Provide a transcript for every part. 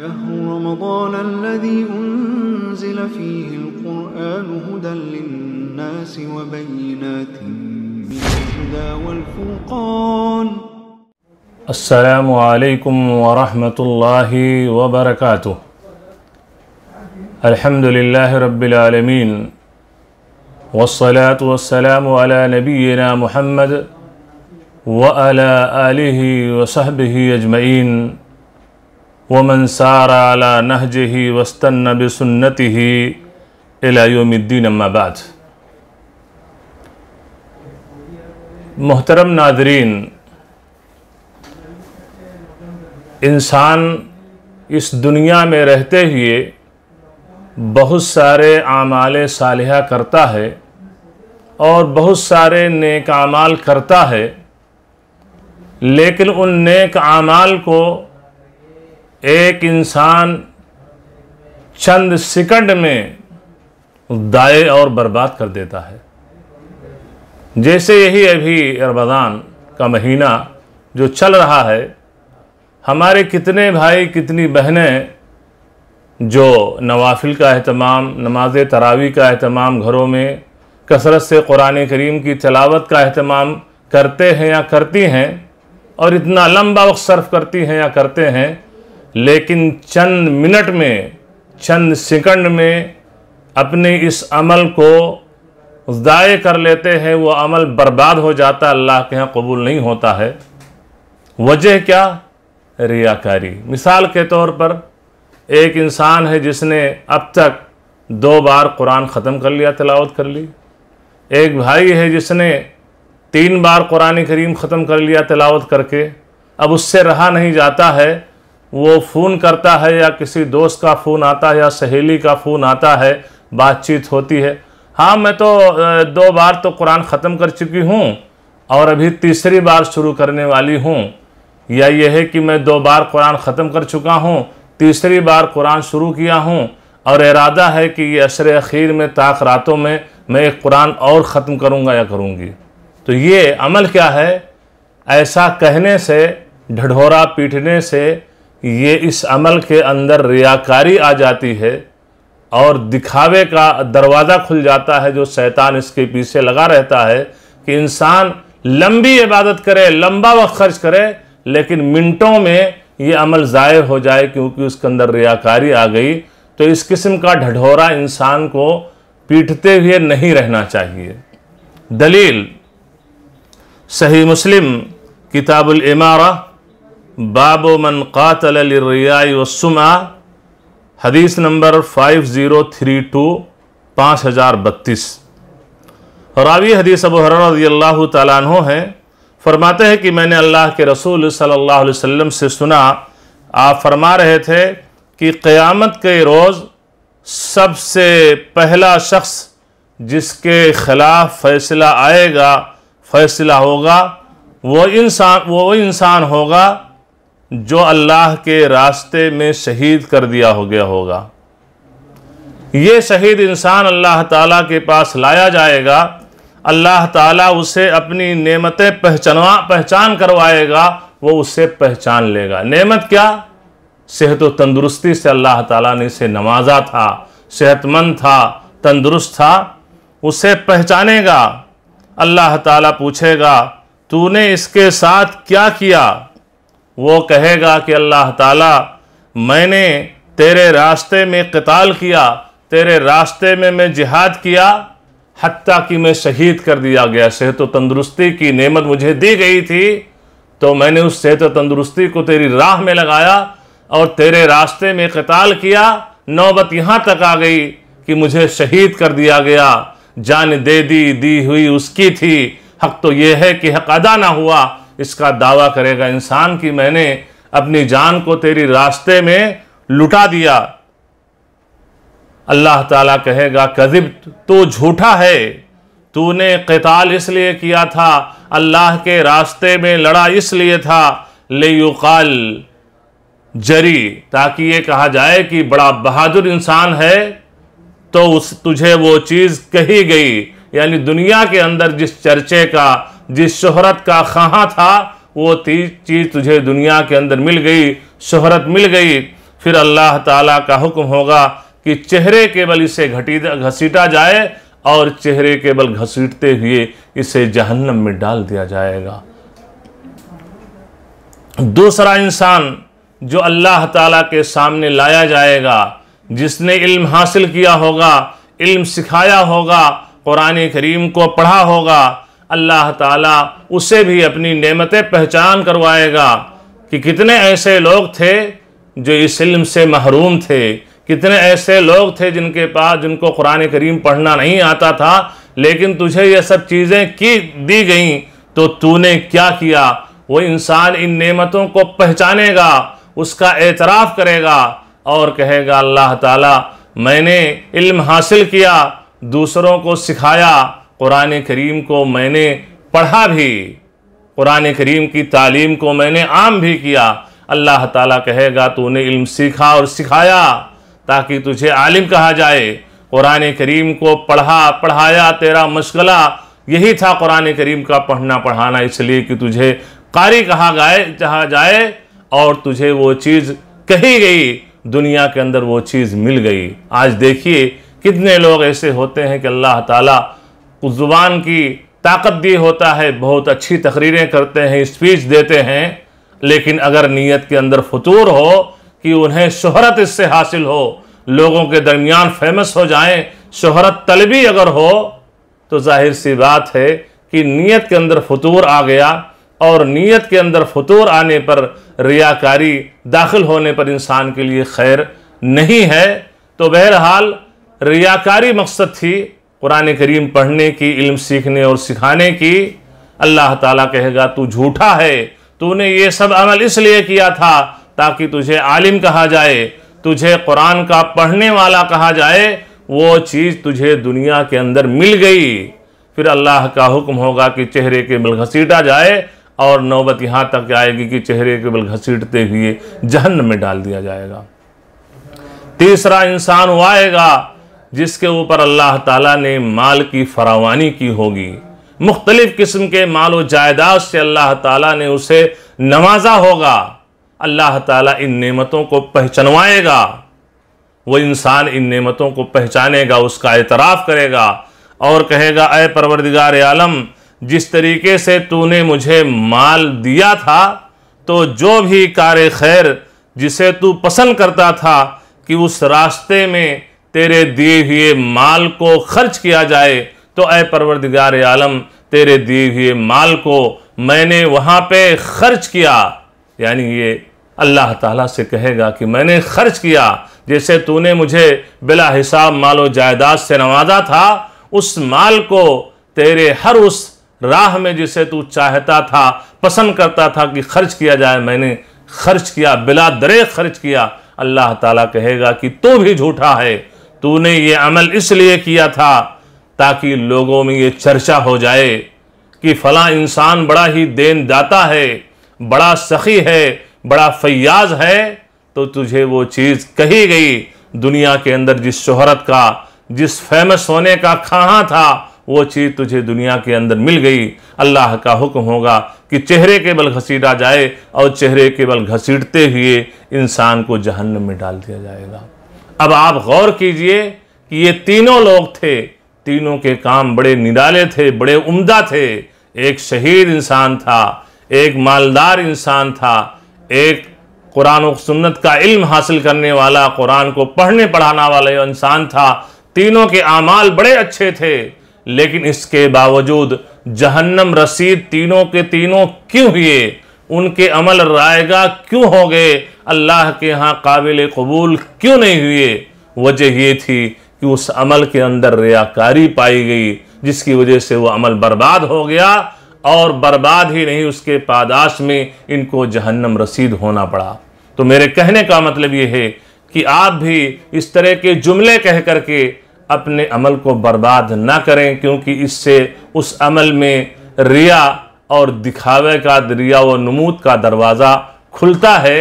شهر رمضان الذي أنزل فيه القرآن هدى للناس وبينات من الهدى والفرقان السلام عليكم ورحمة الله وبركاته الحمد لله رب العالمين والصلاة والسلام على نبينا محمد وعلى آله وصحبه أجمعين वमन सारा अला नहज ही वस्तन बसन्नति ही एलायोमद्दीन अम्माबाद मोहतरम नादरीन इंसान इस दुनिया में रहते हुए बहुत सारे आमाल सालह करता है और बहुत सारे नेक आमाल करता है लेकिन उन नेक आमाल को एक इंसान चंद सेकंड में दाए और बर्बाद कर देता है जैसे यही अभी रमज़ान का महीना जो चल रहा है हमारे कितने भाई कितनी बहनें जो नवाफिल का अहतमाम नमाज तरावी का अहतमाम घरों में कसरत से कुरान करीम की तलावत का अहतमाम करते हैं या करती हैं और इतना लंबा वक्त सर्फ करती हैं या करते हैं लेकिन चंद मिनट में चंद सेकंड में अपने इस अमल को ज़ाय कर लेते हैं वो अमल बर्बाद हो जाता है अल्लाह के यहाँ कबूल नहीं होता है वजह क्या रियाकारी मिसाल के तौर पर एक इंसान है जिसने अब तक दो बार कुरान ख़त्म कर लिया तलावत कर ली एक भाई है जिसने तीन बार कुरान करीम ख़त्म कर लिया तलावत करके अब उससे रहा नहीं जाता है वो फ़ोन करता है या किसी दोस्त का फ़ोन आता है या सहेली का फ़ोन आता है बातचीत होती है हाँ मैं तो दो बार तो कुरान ख़त्म कर चुकी हूँ और अभी तीसरी बार शुरू करने वाली हूँ या यह है कि मैं दो बार कुरान ख़त्म कर चुका हूँ तीसरी बार कुरान शुरू किया हूँ और इरादा है कि ये असर अखीर में ताक रातों में मैं एक कुरान और ख़त्म करूँगा या करूँगी तो ये अमल क्या है ऐसा कहने से ढढोरा पीटने से ये इस अमल के अंदर रियाकारी आ जाती है और दिखावे का दरवाज़ा खुल जाता है जो शैतान इसके पीछे लगा रहता है कि इंसान लंबी इबादत करे लंबा वक्त खर्च करे लेकिन मिनटों में ये अमल ज़ाय हो जाए क्योंकि उसके अंदर रियाकारी आ गई तो इस किस्म का ढढोरा इंसान को पीटते हुए नहीं रहना चाहिए दलील सही मुस्लिम किताबुल इमारा बाबो मन कातलियाई वसुमा हदीस number five zero three two पाँच हज़ार बत्तीस रावी हदीस अब हर तु हैं फरमाते हैं कि मैंने अल्लाह के रसूल सल्लल्लाहु अलैहि वसल्लम से सुना आप फरमा रहे थे कि क़यामत के रोज़ सबसे पहला शख्स जिसके ख़िलाफ़ फ़ैसला आएगा फ़ैसला होगा वो इंसान वो इंसान होगा जो अल्लाह के रास्ते में शहीद कर दिया हो गया होगा ये शहीद इंसान अल्लाह ताला के पास लाया जाएगा अल्लाह ताला उसे अपनी नेमतें पहचानवा पहचान करवाएगा वो उससे पहचान लेगा नेमत क्या सेहत व तंदुरुस्ती से अल्लाह ताला ने इसे नवाजा था सेहतमंद था तंदुरुस्त था उसे पहचानेगा अल्लाह ताला पूछेगा तूने इसके साथ क्या किया वो कहेगा कि अल्लाह ताला मैंने तेरे रास्ते में कताल किया तेरे रास्ते में मैं जिहाद किया हती कि मैं शहीद कर दिया गया सेहत व तंदुरुस्ती की नेमत मुझे दी गई थी तो मैंने उस सेहत व तंदुरुस्ती को तेरी राह में लगाया और तेरे रास्ते में कताल किया नौबत यहाँ तक आ गई कि मुझे शहीद कर दिया गया जान दे दी दी हुई उसकी थी हक तो यह है कि हक अदा ना हुआ इसका दावा करेगा इंसान कि मैंने अपनी जान को तेरी रास्ते में लुटा दिया अल्लाह ताला कहेगा कदिब तो झूठा है तूने कताल इसलिए किया था अल्लाह के रास्ते में लड़ा इसलिए था ले युकाल जरी ताकि ये कहा जाए कि बड़ा बहादुर इंसान है तो उस तुझे वो चीज़ कही गई यानी दुनिया के अंदर जिस चर्चे का जिस शोहरत का खहाँ था वो चीज़ तुझे दुनिया के अंदर मिल गई शोहरत मिल गई फिर अल्लाह ताला का हुक्म होगा कि चेहरे के बल इसे घटी घसीटा जाए और चेहरे के बल घसीटते हुए इसे जहन्नम में डाल दिया जाएगा दूसरा इंसान जो अल्लाह ताला के सामने लाया जाएगा जिसने इल्म हासिल किया होगा इल्म सिखाया होगा कुरान करीम को पढ़ा होगा अल्लाह ताला उसे भी अपनी नेमतें पहचान करवाएगा कि कितने ऐसे लोग थे जो इस इल्म से महरूम थे कितने ऐसे लोग थे जिनके पास जिनको कुरान करीम पढ़ना नहीं आता था लेकिन तुझे ये सब चीज़ें की दी गई तो तूने क्या किया वो इंसान इन नेमतों को पहचानेगा उसका एतराफ़ करेगा और कहेगा अल्लाह ताला मैंने इल्म हासिल किया दूसरों को सिखाया क़ुरान करीम को मैंने पढ़ा भी क़ुरान करीम की तालीम को मैंने आम भी किया अल्लाह ताला कहेगा तूने इल्म सीखा और सिखाया ताकि तुझे आलिम कहा जाए क़ुरान करीम को पढ़ा पढ़ाया तेरा मशगला यही था क़ुरान करीम का पढ़ना पढ़ाना इसलिए कि तुझे कारी कहा गए कहा जाए और तुझे वो चीज़ कही गई दुनिया के अंदर वो चीज़ मिल गई आज देखिए कितने लोग ऐसे होते हैं कि अल्लाह ताला उस ज़ुबान की ताकत भी होता है बहुत अच्छी तकरीरें करते हैं स्पीच देते हैं लेकिन अगर नीयत के अंदर फतूर हो कि उन्हें शहरत इससे हासिल हो लोगों के दरमियान फेमस हो जाएं शहरत तलबी अगर हो तो जाहिर सी बात है कि नीयत के अंदर फतूर आ गया और नीयत के अंदर फतूर आने पर रियाकारी दाखिल होने पर इंसान के लिए खैर नहीं है तो बहरहाल रियाकारी मकसद थी कुरान करीम पढ़ने की इल्म सीखने और सिखाने की अल्लाह ताला कहेगा तू झूठा है तूने ये सब अमल इसलिए किया था ताकि तुझे आलिम कहा जाए तुझे कुरान का पढ़ने वाला कहा जाए वो चीज़ तुझे दुनिया के अंदर मिल गई फिर अल्लाह का हुक्म होगा कि चेहरे के बल घसीटा जाए और नौबत यहाँ तक आएगी कि चेहरे के बल घसीटते हुए जहन्नम में डाल दिया जाएगा तीसरा इंसान वो आएगा जिसके ऊपर अल्लाह ताला ने माल की फरावानी की होगी मुख्तलिफ़ किस्म के माल जायदाद से अल्लाह ताला ने उसे नवाजा होगा अल्लाह ताला इन नेमतों को पहचानवाएगा वो इंसान इन नेमतों को पहचानेगा उसका एतराफ़ करेगा और कहेगा अय परवरदिगार आलम जिस तरीके से तूने मुझे माल दिया था तो जो भी कार खैर जिसे तू पसंद करता था कि उस रास्ते में तेरे दिए हुए माल को खर्च किया जाए तो अय परवरदिगार आलम तेरे दिए हुए माल को मैंने वहाँ पे खर्च किया यानी ये अल्लाह ताला से कहेगा कि मैंने खर्च किया जैसे तूने मुझे बिला हिसाब माल व जायदाद से नवाजा था उस माल को तेरे हर उस राह में जिसे तू चाहता था पसंद करता था कि खर्च किया जाए मैंने खर्च किया बिला दरे खर्च किया अल्लाह ताला कहेगा कि तू भी झूठा है तूने ये अमल इसलिए किया था ताकि लोगों में ये चर्चा हो जाए कि फ़ला इंसान बड़ा ही देन दाता है बड़ा सखी है बड़ा फयाज है तो तुझे वो चीज़ कही गई दुनिया के अंदर जिस शोहरत का जिस फेमस होने का खाना था वो चीज़ तुझे दुनिया के अंदर मिल गई अल्लाह का हुक्म होगा कि चेहरे के बल घसीटा जाए और चेहरे के बल घसीटते हुए इंसान को जहन्नम में डाल दिया जाएगा अब आप गौर कीजिए कि ये तीनों लोग थे तीनों के काम बड़े निराले थे बड़े उम्दा थे एक शहीद इंसान था एक मालदार इंसान था एक कुरान और सुन्नत का इल्म हासिल करने वाला कुरान को पढ़ने पढ़ाना वाला इंसान था तीनों के अमाल बड़े अच्छे थे लेकिन इसके बावजूद जहन्नम रसीद तीनों के तीनों क्यों हुए उनके अमल रायगा क्यों हो गए अल्लाह के यहाँ काबिल कबूल क्यों नहीं हुए वजह ये थी कि उस अमल के अंदर रियाकारी पाई गई जिसकी वजह से वो अमल बर्बाद हो गया और बर्बाद ही नहीं उसके पादाश में इनको जहन्नम रसीद होना पड़ा तो मेरे कहने का मतलब ये है कि आप भी इस तरह के जुमले कह करके अपने अमल को बर्बाद ना करें क्योंकि इससे उस अमल में रिया और दिखावे का दरिया व नमूद का दरवाज़ा खुलता है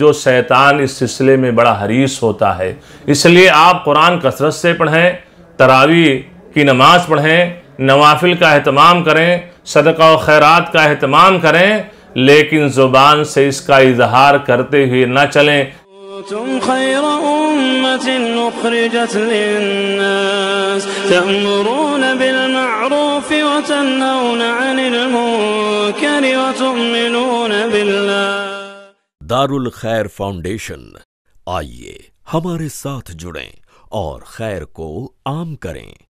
जो शैतान इस सिलसिले में बड़ा हरीस होता है इसलिए आप कुरान कसरत से पढ़ें तरावी की नमाज पढ़ें नवाफिल का अहतमाम करें सदका व खैरात का अहतमाम करें लेकिन ज़ुबान से इसका इजहार करते हुए न चलें تُمْ خير أُمَّةٍ أُخْرِجَتْ لِلنَّاسِ تَأْمُرُونَ بالمعروف وتنهون عن المنكر وتؤمنون بالله दारुल खैर फाउंडेशन आइए हमारे साथ जुड़ें और खैर को आम करें